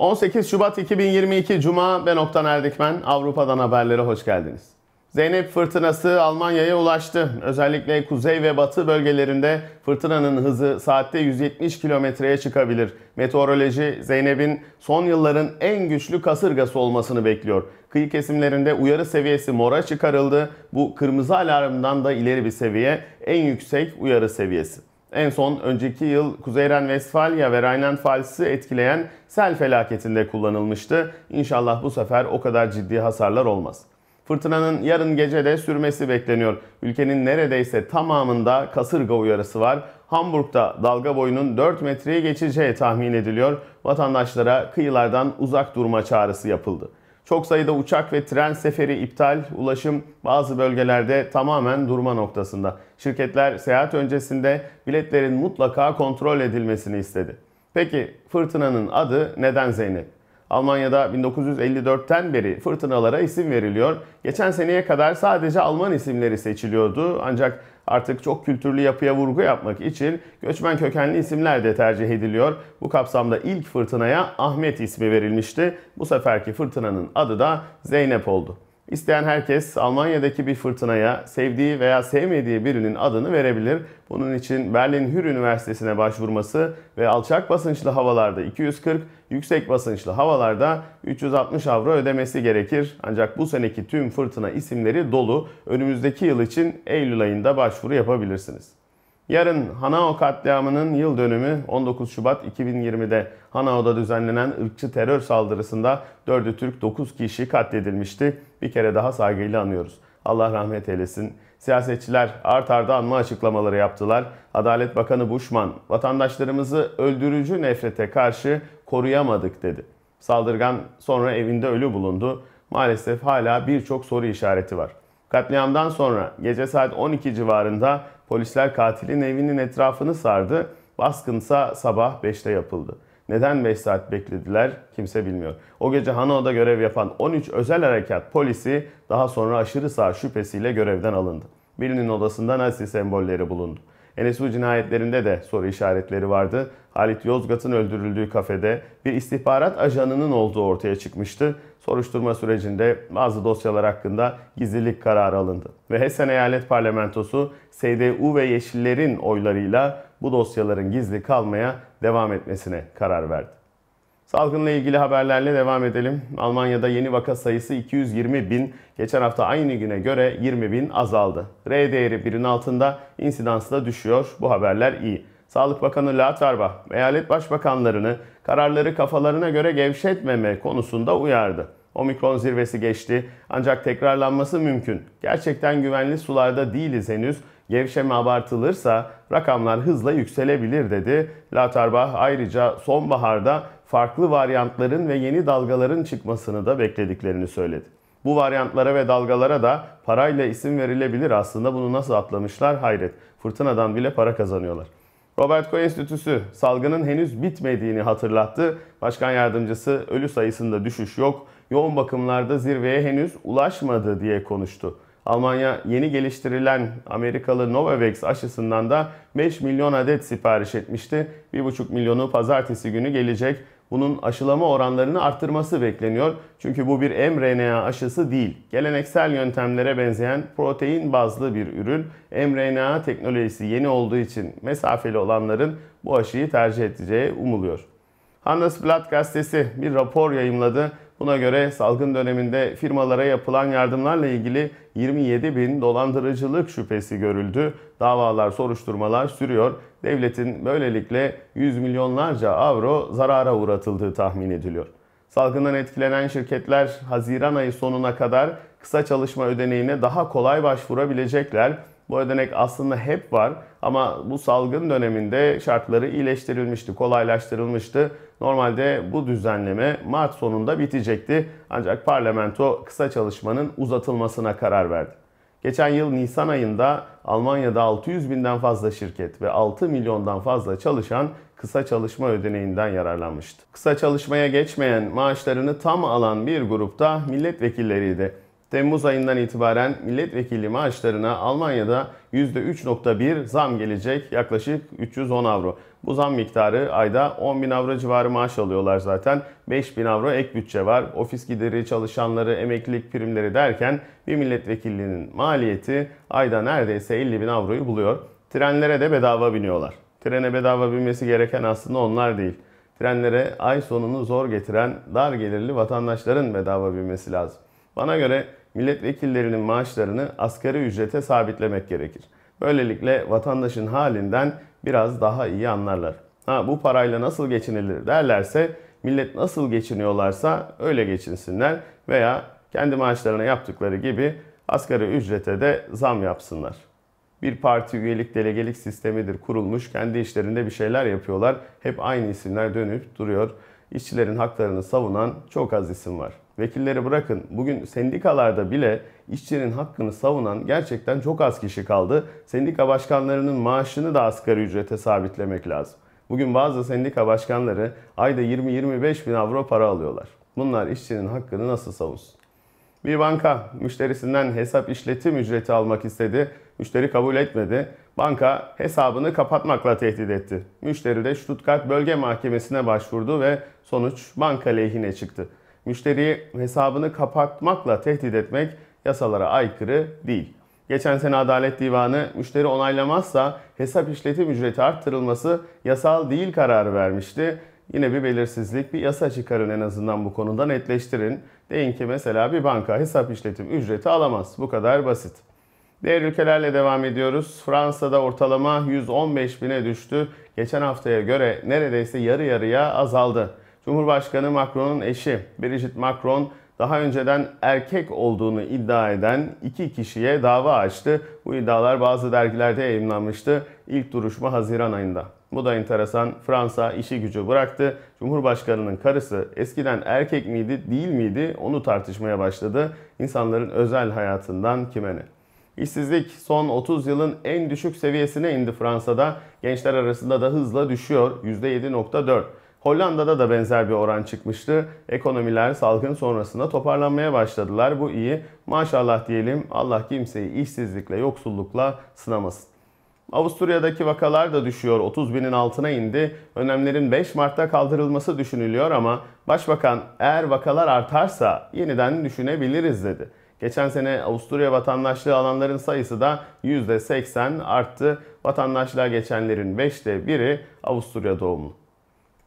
18 Şubat 2022 Cuma ben Oktan Erdikmen. Avrupa'dan haberlere hoş geldiniz. Zeynep fırtınası Almanya'ya ulaştı. Özellikle kuzey ve batı bölgelerinde fırtınanın hızı saatte 170 kilometreye çıkabilir. Meteoroloji Zeynep'in son yılların en güçlü kasırgası olmasını bekliyor. Kıyı kesimlerinde uyarı seviyesi mora çıkarıldı. Bu kırmızı alarmdan da ileri bir seviye en yüksek uyarı seviyesi. En son önceki yıl Kuzeyren Vestfalya ve Rheinland-Pfalz'ı etkileyen sel felaketinde kullanılmıştı. İnşallah bu sefer o kadar ciddi hasarlar olmaz. Fırtınanın yarın gece de sürmesi bekleniyor. Ülkenin neredeyse tamamında kasırga uyarısı var. Hamburg'da dalga boyunun 4 metreye geçeceği tahmin ediliyor. Vatandaşlara kıyılardan uzak durma çağrısı yapıldı. Çok sayıda uçak ve tren seferi iptal, ulaşım bazı bölgelerde tamamen durma noktasında. Şirketler seyahat öncesinde biletlerin mutlaka kontrol edilmesini istedi. Peki fırtınanın adı neden Zeynep? Almanya'da 1954'ten beri fırtınalara isim veriliyor. Geçen seneye kadar sadece Alman isimleri seçiliyordu ancak Artık çok kültürlü yapıya vurgu yapmak için göçmen kökenli isimler de tercih ediliyor. Bu kapsamda ilk fırtınaya Ahmet ismi verilmişti. Bu seferki fırtınanın adı da Zeynep oldu. İsteyen herkes Almanya'daki bir fırtınaya sevdiği veya sevmediği birinin adını verebilir. Bunun için Berlin Hür Üniversitesi'ne başvurması ve alçak basınçlı havalarda 240, yüksek basınçlı havalarda 360 avro ödemesi gerekir. Ancak bu seneki tüm fırtına isimleri dolu. Önümüzdeki yıl için Eylül ayında başvuru yapabilirsiniz. Yarın Hanao katliamının yıl dönümü 19 Şubat 2020'de Hanao'da düzenlenen ırkçı terör saldırısında 4'ü Türk 9 kişi katledilmişti. Bir kere daha saygıyla anıyoruz. Allah rahmet eylesin. Siyasetçiler art arda anma açıklamaları yaptılar. Adalet Bakanı Buşman, vatandaşlarımızı öldürücü nefrete karşı koruyamadık dedi. Saldırgan sonra evinde ölü bulundu. Maalesef hala birçok soru işareti var. Katliamdan sonra gece saat 12 civarında Polisler katilin evinin etrafını sardı. Baskınsa sabah 5'te yapıldı. Neden 5 saat beklediler kimse bilmiyor. O gece Hano'da görev yapan 13 özel harekat polisi daha sonra aşırı sağ şüphesiyle görevden alındı. Birinin odasında Nazi sembolleri bulundu. NSU cinayetlerinde de soru işaretleri vardı. Halit Yozgat'ın öldürüldüğü kafede bir istihbarat ajanının olduğu ortaya çıkmıştı. Soruşturma sürecinde bazı dosyalar hakkında gizlilik kararı alındı. Ve Hessen Eyalet Parlamentosu SDU ve Yeşillerin oylarıyla bu dosyaların gizli kalmaya devam etmesine karar verdi. Salgınla ilgili haberlerle devam edelim. Almanya'da yeni vaka sayısı 220 bin. Geçen hafta aynı güne göre 20 bin azaldı. R değeri birin altında, insidans da düşüyor. Bu haberler iyi. Sağlık Bakanı Latarba, eyalet başbakanlarını kararları kafalarına göre gevşetmeme konusunda uyardı. Omikron zirvesi geçti ancak tekrarlanması mümkün. Gerçekten güvenli sularda değiliz henüz. Gevşeme abartılırsa rakamlar hızla yükselebilir dedi. Latarba ayrıca sonbaharda farklı varyantların ve yeni dalgaların çıkmasını da beklediklerini söyledi. Bu varyantlara ve dalgalara da parayla isim verilebilir aslında bunu nasıl atlamışlar hayret. Fırtınadan bile para kazanıyorlar. Robert Koch Enstitüsü salgının henüz bitmediğini hatırlattı. Başkan yardımcısı ölü sayısında düşüş yok, yoğun bakımlarda zirveye henüz ulaşmadı diye konuştu. Almanya yeni geliştirilen Amerikalı Novavax aşısından da 5 milyon adet sipariş etmişti. 1,5 milyonu pazartesi günü gelecek bunun aşılama oranlarını artırması bekleniyor. Çünkü bu bir mRNA aşısı değil. Geleneksel yöntemlere benzeyen protein bazlı bir ürün. mRNA teknolojisi yeni olduğu için mesafeli olanların bu aşıyı tercih edeceği umuluyor. Handelsblatt gazetesi bir rapor yayımladı. Buna göre salgın döneminde firmalara yapılan yardımlarla ilgili 27 bin dolandırıcılık şüphesi görüldü. Davalar, soruşturmalar sürüyor. Devletin böylelikle 100 milyonlarca avro zarara uğratıldığı tahmin ediliyor. Salgından etkilenen şirketler Haziran ayı sonuna kadar kısa çalışma ödeneğine daha kolay başvurabilecekler. Bu ödenek aslında hep var ama bu salgın döneminde şartları iyileştirilmişti, kolaylaştırılmıştı. Normalde bu düzenleme Mart sonunda bitecekti ancak parlamento kısa çalışmanın uzatılmasına karar verdi. Geçen yıl Nisan ayında Almanya'da 600 binden fazla şirket ve 6 milyondan fazla çalışan kısa çalışma ödeneğinden yararlanmıştı. Kısa çalışmaya geçmeyen maaşlarını tam alan bir grupta milletvekilleriydi. Temmuz ayından itibaren milletvekili maaşlarına Almanya'da %3.1 zam gelecek yaklaşık 310 avro. Bu zam miktarı ayda 10 bin avro civarı maaş alıyorlar zaten. 5 bin avro ek bütçe var. Ofis gideri, çalışanları, emeklilik primleri derken bir milletvekilinin maliyeti ayda neredeyse 50 bin avroyu buluyor. Trenlere de bedava biniyorlar. Trene bedava binmesi gereken aslında onlar değil. Trenlere ay sonunu zor getiren dar gelirli vatandaşların bedava binmesi lazım. Bana göre milletvekillerinin maaşlarını asgari ücrete sabitlemek gerekir. Böylelikle vatandaşın halinden biraz daha iyi anlarlar. Ha bu parayla nasıl geçinilir derlerse millet nasıl geçiniyorlarsa öyle geçinsinler veya kendi maaşlarına yaptıkları gibi asgari ücrete de zam yapsınlar. Bir parti üyelik delegelik sistemidir kurulmuş. Kendi işlerinde bir şeyler yapıyorlar. Hep aynı isimler dönüp duruyor. İşçilerin haklarını savunan çok az isim var vekilleri bırakın bugün sendikalarda bile işçinin hakkını savunan gerçekten çok az kişi kaldı. Sendika başkanlarının maaşını da asgari ücrete sabitlemek lazım. Bugün bazı sendika başkanları ayda 20-25 bin avro para alıyorlar. Bunlar işçinin hakkını nasıl savunsun? Bir banka müşterisinden hesap işletim ücreti almak istedi. Müşteri kabul etmedi. Banka hesabını kapatmakla tehdit etti. Müşteri de Stuttgart Bölge Mahkemesi'ne başvurdu ve sonuç banka lehine çıktı müşteriyi hesabını kapatmakla tehdit etmek yasalara aykırı değil. Geçen sene Adalet Divanı müşteri onaylamazsa hesap işletim ücreti arttırılması yasal değil kararı vermişti. Yine bir belirsizlik, bir yasa çıkarın en azından bu konuda netleştirin. Deyin ki mesela bir banka hesap işletim ücreti alamaz. Bu kadar basit. Diğer ülkelerle devam ediyoruz. Fransa'da ortalama 115 bine düştü. Geçen haftaya göre neredeyse yarı yarıya azaldı. Cumhurbaşkanı Macron'un eşi Brigitte Macron daha önceden erkek olduğunu iddia eden iki kişiye dava açtı. Bu iddialar bazı dergilerde yayınlanmıştı. İlk duruşma Haziran ayında. Bu da enteresan. Fransa işi gücü bıraktı. Cumhurbaşkanının karısı eskiden erkek miydi değil miydi onu tartışmaya başladı. İnsanların özel hayatından kime ne? İşsizlik son 30 yılın en düşük seviyesine indi Fransa'da. Gençler arasında da hızla düşüyor. %7.4. Hollanda'da da benzer bir oran çıkmıştı. Ekonomiler salgın sonrasında toparlanmaya başladılar. Bu iyi. Maşallah diyelim Allah kimseyi işsizlikle, yoksullukla sınamasın. Avusturya'daki vakalar da düşüyor. 30 binin altına indi. Önlemlerin 5 Mart'ta kaldırılması düşünülüyor ama Başbakan eğer vakalar artarsa yeniden düşünebiliriz dedi. Geçen sene Avusturya vatandaşlığı alanların sayısı da %80 arttı. Vatandaşlığa geçenlerin 5'te biri Avusturya doğumlu.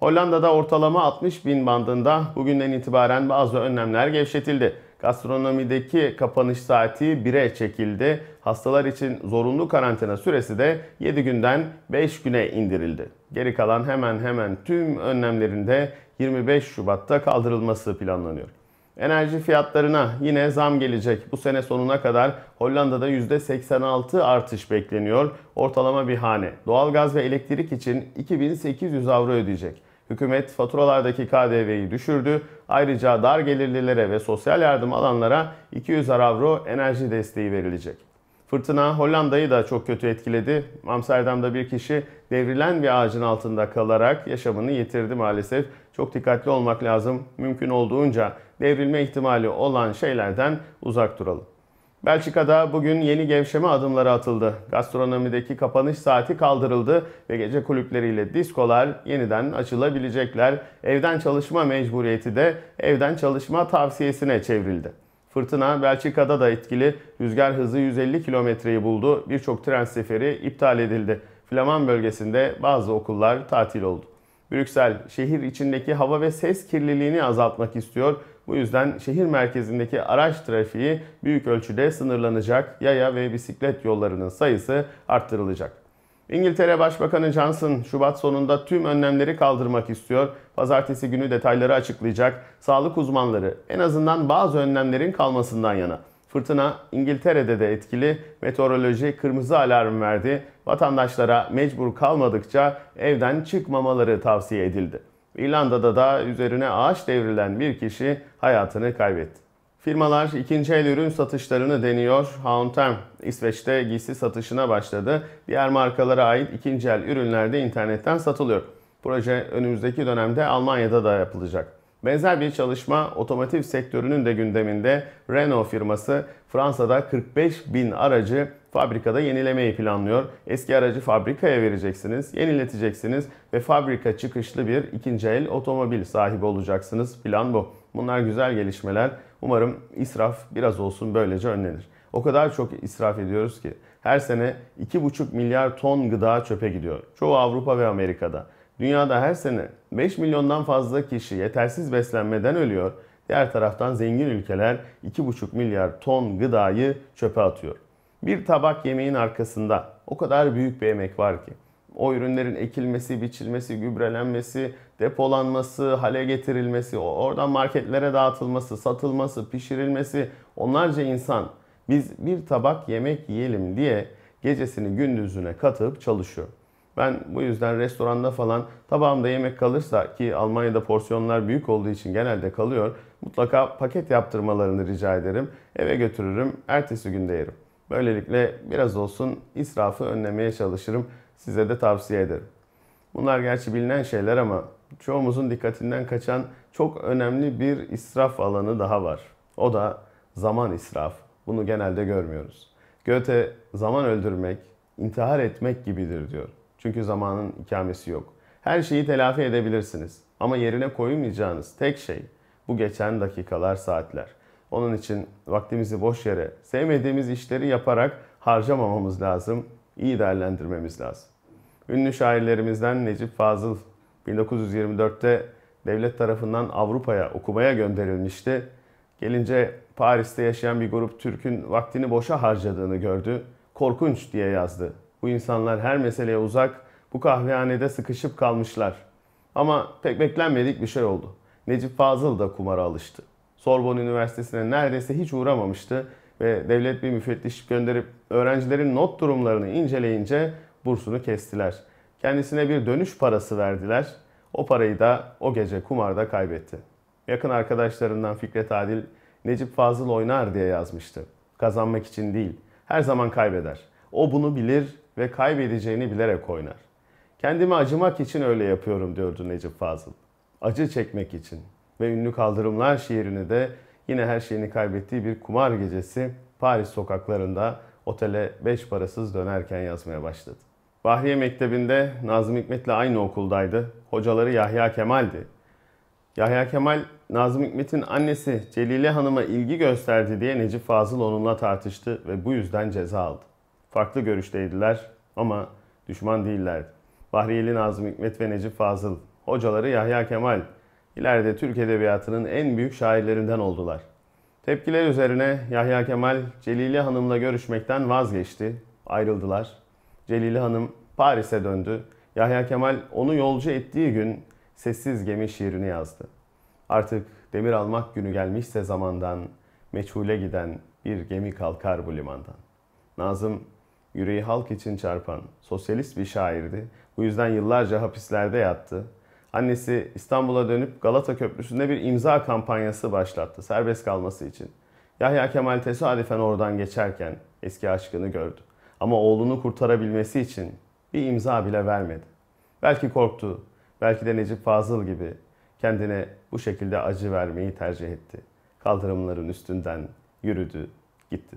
Hollanda'da ortalama 60 bin bandında bugünden itibaren bazı önlemler gevşetildi. Gastronomideki kapanış saati 1'e çekildi. Hastalar için zorunlu karantina süresi de 7 günden 5 güne indirildi. Geri kalan hemen hemen tüm önlemlerinde 25 Şubat'ta kaldırılması planlanıyor. Enerji fiyatlarına yine zam gelecek. Bu sene sonuna kadar Hollanda'da %86 artış bekleniyor. Ortalama bir hane doğalgaz ve elektrik için 2800 avro ödeyecek. Hükümet faturalardaki KDV'yi düşürdü. Ayrıca dar gelirlilere ve sosyal yardım alanlara 200 avro enerji desteği verilecek. Fırtına Hollanda'yı da çok kötü etkiledi. Amsterdam'da bir kişi devrilen bir ağacın altında kalarak yaşamını yitirdi maalesef. Çok dikkatli olmak lazım. Mümkün olduğunca devrilme ihtimali olan şeylerden uzak duralım. Belçika'da bugün yeni gevşeme adımları atıldı. Gastronomideki kapanış saati kaldırıldı ve gece kulüpleriyle diskolar yeniden açılabilecekler. Evden çalışma mecburiyeti de evden çalışma tavsiyesine çevrildi. Fırtına Belçika'da da etkili. Rüzgar hızı 150 kilometreyi buldu. Birçok tren seferi iptal edildi. Flaman bölgesinde bazı okullar tatil oldu. Brüksel şehir içindeki hava ve ses kirliliğini azaltmak istiyor. Bu yüzden şehir merkezindeki araç trafiği büyük ölçüde sınırlanacak, yaya ve bisiklet yollarının sayısı arttırılacak. İngiltere Başbakanı Johnson Şubat sonunda tüm önlemleri kaldırmak istiyor. Pazartesi günü detayları açıklayacak. Sağlık uzmanları en azından bazı önlemlerin kalmasından yana. Fırtına İngiltere'de de etkili. Meteoroloji kırmızı alarm verdi. Vatandaşlara mecbur kalmadıkça evden çıkmamaları tavsiye edildi. İrlanda'da da üzerine ağaç devrilen bir kişi hayatını kaybetti. Firmalar ikinci el ürün satışlarını deniyor. Hauntam İsveç'te giysi satışına başladı. Diğer markalara ait ikinci el ürünler de internetten satılıyor. Proje önümüzdeki dönemde Almanya'da da yapılacak. Benzer bir çalışma otomotiv sektörünün de gündeminde Renault firması Fransa'da 45 bin aracı fabrikada yenilemeyi planlıyor. Eski aracı fabrikaya vereceksiniz, yenileteceksiniz ve fabrika çıkışlı bir ikinci el otomobil sahibi olacaksınız. Plan bu. Bunlar güzel gelişmeler. Umarım israf biraz olsun böylece önlenir. O kadar çok israf ediyoruz ki her sene 2,5 milyar ton gıda çöpe gidiyor. Çoğu Avrupa ve Amerika'da. Dünyada her sene 5 milyondan fazla kişi yetersiz beslenmeden ölüyor. Diğer taraftan zengin ülkeler 2,5 milyar ton gıdayı çöpe atıyor. Bir tabak yemeğin arkasında o kadar büyük bir emek var ki. O ürünlerin ekilmesi, biçilmesi, gübrelenmesi, depolanması, hale getirilmesi, oradan marketlere dağıtılması, satılması, pişirilmesi, onlarca insan biz bir tabak yemek yiyelim diye gecesini gündüzüne katıp çalışıyor. Ben bu yüzden restoranda falan tabağımda yemek kalırsa ki Almanya'da porsiyonlar büyük olduğu için genelde kalıyor. Mutlaka paket yaptırmalarını rica ederim. Eve götürürüm. Ertesi günde yerim. Böylelikle biraz olsun israfı önlemeye çalışırım. Size de tavsiye ederim. Bunlar gerçi bilinen şeyler ama çoğumuzun dikkatinden kaçan çok önemli bir israf alanı daha var. O da zaman israf. Bunu genelde görmüyoruz. Goethe zaman öldürmek, intihar etmek gibidir diyor. Çünkü zamanın ikamesi yok. Her şeyi telafi edebilirsiniz ama yerine koymayacağınız tek şey bu geçen dakikalar, saatler. Onun için vaktimizi boş yere, sevmediğimiz işleri yaparak harcamamamız lazım, iyi değerlendirmemiz lazım. Ünlü şairlerimizden Necip Fazıl 1924'te devlet tarafından Avrupa'ya okumaya gönderilmişti. Gelince Paris'te yaşayan bir grup Türk'ün vaktini boşa harcadığını gördü. Korkunç diye yazdı bu insanlar her meseleye uzak, bu kahvehanede sıkışıp kalmışlar. Ama pek beklenmedik bir şey oldu. Necip Fazıl da kumara alıştı. Sorbonne Üniversitesi'ne neredeyse hiç uğramamıştı ve devlet bir müfettiş gönderip öğrencilerin not durumlarını inceleyince bursunu kestiler. Kendisine bir dönüş parası verdiler. O parayı da o gece kumarda kaybetti. Yakın arkadaşlarından Fikret Adil, Necip Fazıl oynar diye yazmıştı. Kazanmak için değil, her zaman kaybeder. O bunu bilir, ve kaybedeceğini bilerek oynar. Kendimi acımak için öyle yapıyorum diyordu Necip Fazıl. Acı çekmek için ve ünlü kaldırımlar şiirini de yine her şeyini kaybettiği bir kumar gecesi Paris sokaklarında otele beş parasız dönerken yazmaya başladı. Bahriye Mektebi'nde Nazım Hikmet'le aynı okuldaydı. Hocaları Yahya Kemal'di. Yahya Kemal, Nazım Hikmet'in annesi Celile Hanım'a ilgi gösterdi diye Necip Fazıl onunla tartıştı ve bu yüzden ceza aldı. Farklı görüşteydiler ama düşman değillerdi. Bahriyeli Nazım Hikmet ve Necip Fazıl, hocaları Yahya Kemal, ileride Türk Edebiyatı'nın en büyük şairlerinden oldular. Tepkiler üzerine Yahya Kemal, Celili Hanım'la görüşmekten vazgeçti, ayrıldılar. Celili Hanım Paris'e döndü. Yahya Kemal onu yolcu ettiği gün Sessiz Gemi şiirini yazdı. Artık demir almak günü gelmişse zamandan, meçhule giden bir gemi kalkar bu limandan. Nazım yüreği halk için çarpan sosyalist bir şairdi. Bu yüzden yıllarca hapislerde yattı. Annesi İstanbul'a dönüp Galata Köprüsü'nde bir imza kampanyası başlattı serbest kalması için. Yahya Kemal tesadüfen oradan geçerken eski aşkını gördü. Ama oğlunu kurtarabilmesi için bir imza bile vermedi. Belki korktu, belki de Necip Fazıl gibi kendine bu şekilde acı vermeyi tercih etti. Kaldırımların üstünden yürüdü, gitti.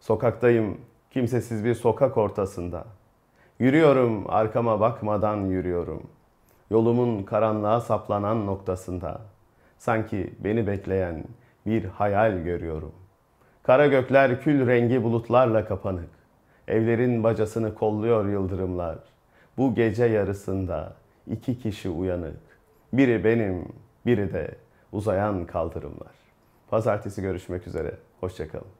Sokaktayım, kimsesiz bir sokak ortasında. Yürüyorum arkama bakmadan yürüyorum. Yolumun karanlığa saplanan noktasında. Sanki beni bekleyen bir hayal görüyorum. Kara gökler kül rengi bulutlarla kapanık. Evlerin bacasını kolluyor yıldırımlar. Bu gece yarısında iki kişi uyanık. Biri benim, biri de uzayan kaldırımlar. Pazartesi görüşmek üzere. Hoşçakalın.